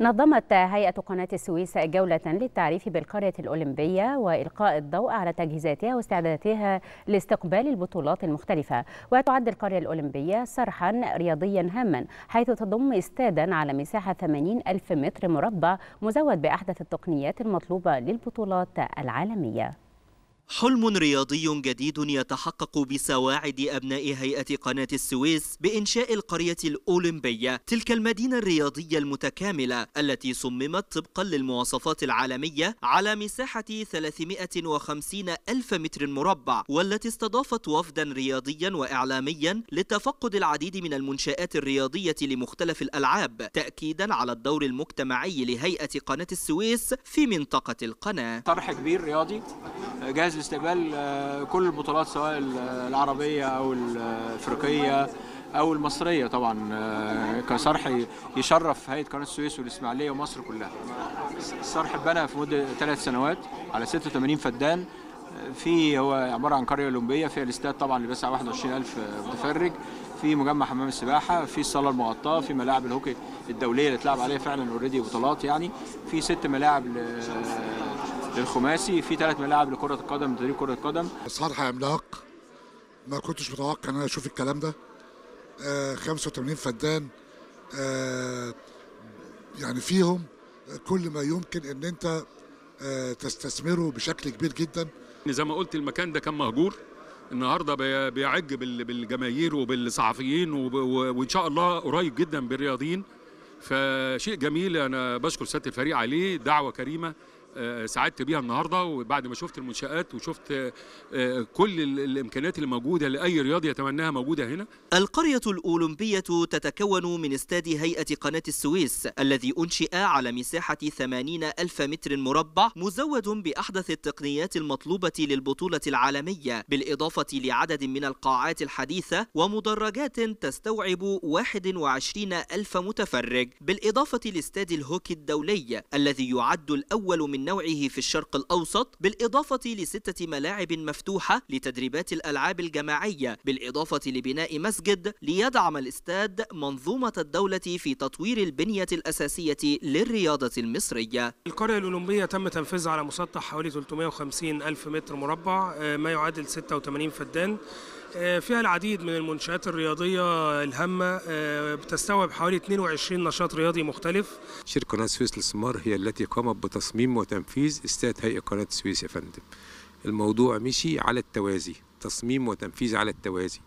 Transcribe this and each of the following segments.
نظمت هيئة قناة السويس جولة للتعريف بالقرية الأولمبية وإلقاء الضوء على تجهيزاتها واستعداداتها لاستقبال البطولات المختلفة وتعد القرية الأولمبية صرحا رياضيا هاما حيث تضم استادا على مساحة 80 ألف متر مربع مزود بأحدث التقنيات المطلوبة للبطولات العالمية حلم رياضي جديد يتحقق بسواعد أبناء هيئة قناة السويس بإنشاء القرية الأولمبية تلك المدينة الرياضية المتكاملة التي صممت طبقا للمواصفات العالمية على مساحة 350 ألف متر مربع والتي استضافت وفدا رياضيا وإعلاميا لتفقد العديد من المنشآت الرياضية لمختلف الألعاب تأكيدا على الدور المجتمعي لهيئة قناة السويس في منطقة القناة طرح كبير رياضي جاهز لاستقبال آه، كل البطولات سواء العربيه او الافريقيه او المصريه طبعا آه، كصرح يشرف هيئه قناه السويس والاسماعيليه ومصر كلها. الصرح اتبنى في مده ثلاث سنوات على 86 فدان في هو عباره عن قريه اولمبيه فيها الاستاد طبعا اللي بيسع 21000 متفرج في مجمع حمام السباحه في الصاله المغطاه في ملاعب الهوكي الدوليه اللي اتلعب عليها فعلا اوريدي بطولات يعني في ست ملاعب للخماسي في ثلاث ملاعب لكره القدم تدريب كره القدم صرح عملاق ما كنتش متوقع ان انا اشوف الكلام ده آه 85 فدان آه يعني فيهم كل ما يمكن ان انت آه تستثمره بشكل كبير جدا يعني زي ما قلت المكان ده كان مهجور النهارده بيعج بالجماهير وبالصحفيين وان شاء الله قريب جدا بالرياضيين فشيء جميل انا بشكر سياده الفريق عليه دعوه كريمه آه، سعدت بيها النهارده وبعد ما شفت المنشات وشفت آه، آه، كل الامكانيات الموجوده لاي رياضي يتمناها موجوده هنا القريه الاولمبيه تتكون من استاد هيئه قناه السويس الذي انشئ على مساحه 80 الف متر مربع مزود باحدث التقنيات المطلوبه للبطوله العالميه بالاضافه لعدد من القاعات الحديثه ومدرجات تستوعب 21 الف متفرج بالاضافه لاستاد الهوكي الدولي الذي يعد الاول من نوعه في الشرق الأوسط بالإضافة لستة ملاعب مفتوحة لتدريبات الألعاب الجماعية بالإضافة لبناء مسجد ليدعم الاستاد منظومة الدولة في تطوير البنية الأساسية للرياضة المصرية القرية الأولمبية تم تنفيذها على مسطح حوالي 350 ألف متر مربع آه، ما يعادل 86 فدان آه، فيها العديد من المنشآت الرياضية الهامة آه، بتستوعب حوالي 22 نشاط رياضي مختلف شركة قناة السويس للسمار هي التي قامت بتصميم وتنفيذ استاد هيئة قناة السويس يا فندم الموضوع مشي على التوازي تصميم وتنفيذ على التوازي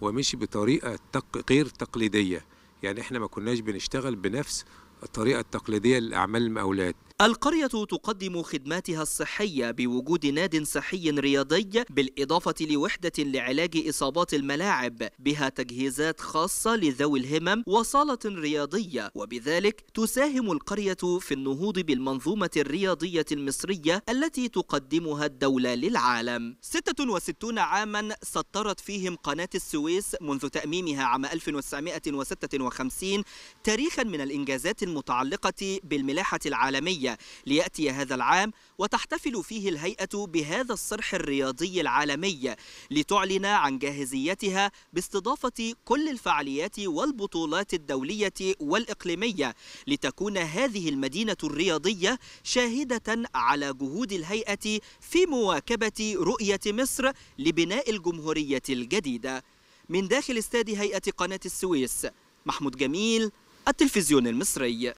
ومشي بطريقة تق... غير تقليدية يعني احنا ما كناش بنشتغل بنفس الطريقة التقليدية لأعمال المقاولات القرية تقدم خدماتها الصحية بوجود ناد صحي رياضي بالإضافة لوحدة لعلاج إصابات الملاعب بها تجهيزات خاصة لذوي الهمم وصالة رياضية وبذلك تساهم القرية في النهوض بالمنظومة الرياضية المصرية التي تقدمها الدولة للعالم 66 عاما سطرت فيهم قناة السويس منذ تأميمها عام 1956 تاريخا من الإنجازات المتعلقة بالملاحة العالمية ليأتي هذا العام وتحتفل فيه الهيئة بهذا الصرح الرياضي العالمي لتعلن عن جاهزيتها باستضافة كل الفعاليات والبطولات الدولية والإقليمية لتكون هذه المدينة الرياضية شاهدة على جهود الهيئة في مواكبة رؤية مصر لبناء الجمهورية الجديدة من داخل استاد هيئة قناة السويس محمود جميل التلفزيون المصري